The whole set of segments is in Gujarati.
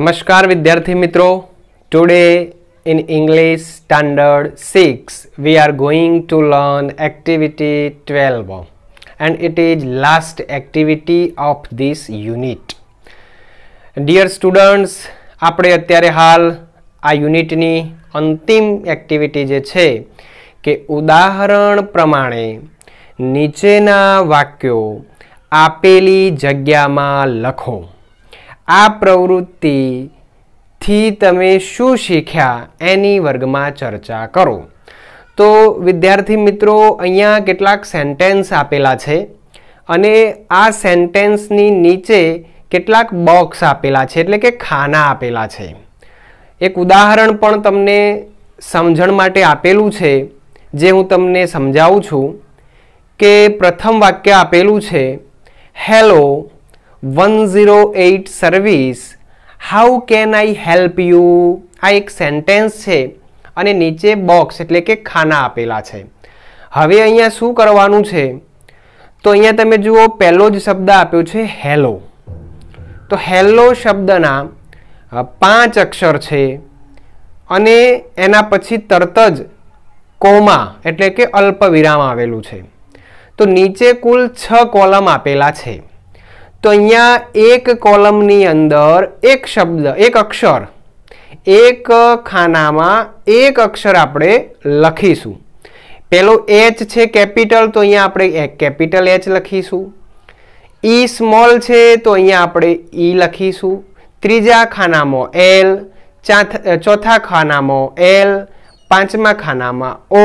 નમસ્કાર વિદ્યાર્થી મિત્રો today in English standard 6 we are going to learn activity 12 and it is last activity of this unit dear students આપણે અત્યારે હાલ આ યુનિટની અંતિમ એક્ટિવિટી જે છે કે ઉદાહરણ પ્રમાણે નીચેના વાક્યો આપેલી જગ્યામાં લખો આ પ્રવૃત્તિથી તમે શું શીખ્યા એની વર્ગમાં ચર્ચા કરો તો વિદ્યાર્થી મિત્રો અહીંયા કેટલાક સેન્ટેન્સ આપેલા છે અને આ સેન્ટેન્સની નીચે કેટલાક બોક્સ આપેલા છે એટલે કે ખાના આપેલા છે એક ઉદાહરણ પણ તમને સમજણ માટે આપેલું છે જે હું તમને સમજાવું છું કે પ્રથમ વાક્ય આપેલું છે hello 108 service how can I help you આ એક સેન્ટેન્સ છે અને નીચે બોક્સ એટલે કે ખાના આપેલા છે હવે અહીંયા શું કરવાનું છે તો અહીંયા તમે જુઓ પહેલો જ શબ્દ આપ્યો છે હેલો તો હેલો શબ્દના પાંચ અક્ષર છે અને એના પછી તરત જ કોમા એટલે કે અલ્પ વિરામ આવેલું છે તો નીચે કુલ છ કોલમ આપેલા છે તો અહીંયા એક કોલમની અંદર એક શબ્દ એક અક્ષર એક ખાનામાં એક અક્ષર આપણે લખીશું પેલો એચ છે કેપિટલ તો અહીંયા આપણે કેપિટલ એચ લખીશું ઈ e સ્મોલ છે તો અહીંયા આપણે ઈ e લખીશું ત્રીજા ખાનામાં એલ ચોથા ખાનામાં એલ પાંચમા ખાનામાં ઓ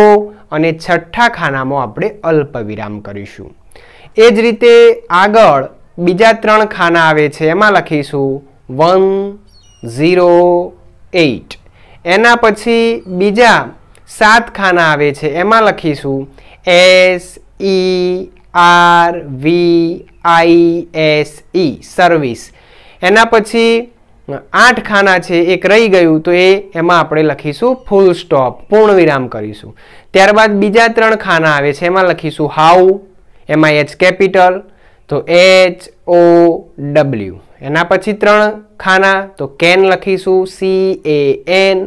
અને છઠ્ઠા ખાનામાં આપણે અલ્પ વિરામ કરીશું એ જ રીતે આગળ બીજા ત્રણ ખાના આવે છે એમાં લખીશું વન ઝીરો એઇટ એના પછી બીજા સાત ખાના આવે છે એમાં લખીશું S E R V I S E service એના પછી આઠ ખાના છે એક રહી ગયું તો એ એમાં આપણે લખીશું ફૂલ સ્ટોપ પૂર્ણ વિરામ કરીશું ત્યારબાદ બીજા ત્રણ ખાના આવે છે એમાં લખીશું હાઉ એમાં એચ કેપિટલ તો એચ ઓ ડબલ્યુ એના પછી ત્રણ ખાના તો કેન લખીશું સી એ એન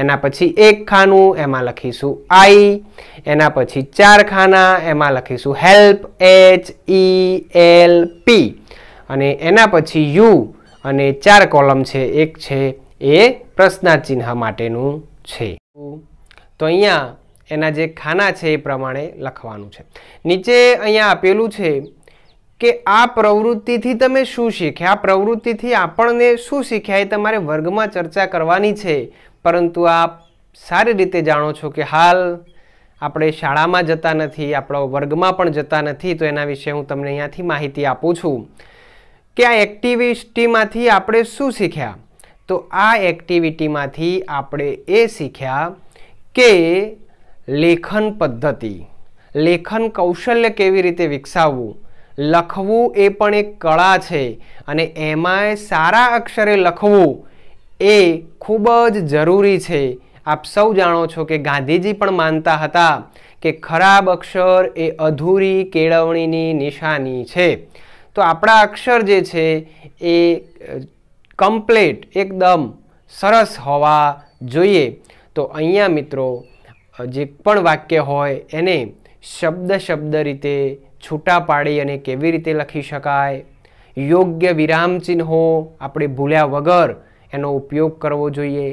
એના પછી એક ખાનું એમાં લખીશું આઈ એના પછી ચાર ખાના એમાં લખીશું help H E L P અને એના પછી યુ અને ચાર કોલમ છે એક છે એ પ્રશ્નાચિહ્ન માટેનું છે તો અહીંયા એના જે ખાના છે એ પ્રમાણે લખવાનું છે નીચે અહીંયા આપેલું છે કે આ પ્રવૃત્તિથી તમે શું શીખ્યા આ પ્રવૃત્તિથી આપણને શું શીખ્યા એ તમારે વર્ગમાં ચર્ચા કરવાની છે પરંતુ આપ સારી રીતે જાણો છો કે હાલ આપણે શાળામાં જતા નથી આપણો વર્ગમાં પણ જતા નથી તો એના વિશે હું તમને અહીંયાથી માહિતી આપું છું કે આ એક્ટિવિટીમાંથી આપણે શું શીખ્યા તો આ એક્ટિવિટીમાંથી આપણે એ શીખ્યા કે લેખન પદ્ધતિ લેખન કૌશલ્ય કેવી રીતે વિકસાવવું લખવું એ પણ એક કળા છે અને એમાંય સારા અક્ષરે લખવું એ ખૂબ જ જરૂરી છે આપ સૌ જાણો છો કે ગાંધીજી પણ માનતા હતા કે ખરાબ અક્ષર એ અધૂરી કેળવણીની નિશાની છે તો આપણા અક્ષર જે છે એ કમ્પ્લેટ એકદમ સરસ હોવા જોઈએ તો અહીંયા મિત્રો જે પણ વાક્ય હોય એને શબ્દ શબ્દ રીતે છૂટા પાડી અને કેવી રીતે લખી શકાય યોગ્ય વિરામ ચિહ્નો આપણે ભૂલ્યા વગર એનો ઉપયોગ કરવો જોઈએ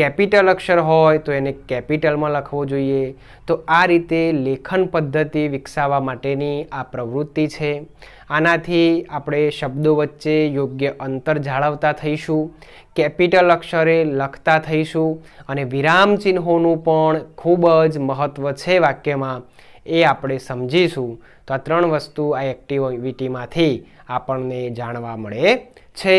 કેપિટલ અક્ષર હોય તો એને કેપિટલમાં લખવો જોઈએ તો આ રીતે લેખન પદ્ધતિ વિકસાવવા માટેની આ પ્રવૃત્તિ છે આનાથી આપણે શબ્દો વચ્ચે યોગ્ય અંતર જાળવતા થઈશું કેપિટલ અક્ષરે લખતા થઈશું અને વિરામ ચિહ્નોનું પણ ખૂબ જ મહત્ત્વ છે વાક્યમાં એ આપણે સમજીશું તો આ ત્રણ વસ્તુ આ એક્ટિવિટીમાંથી આપણને જાણવા મળે છે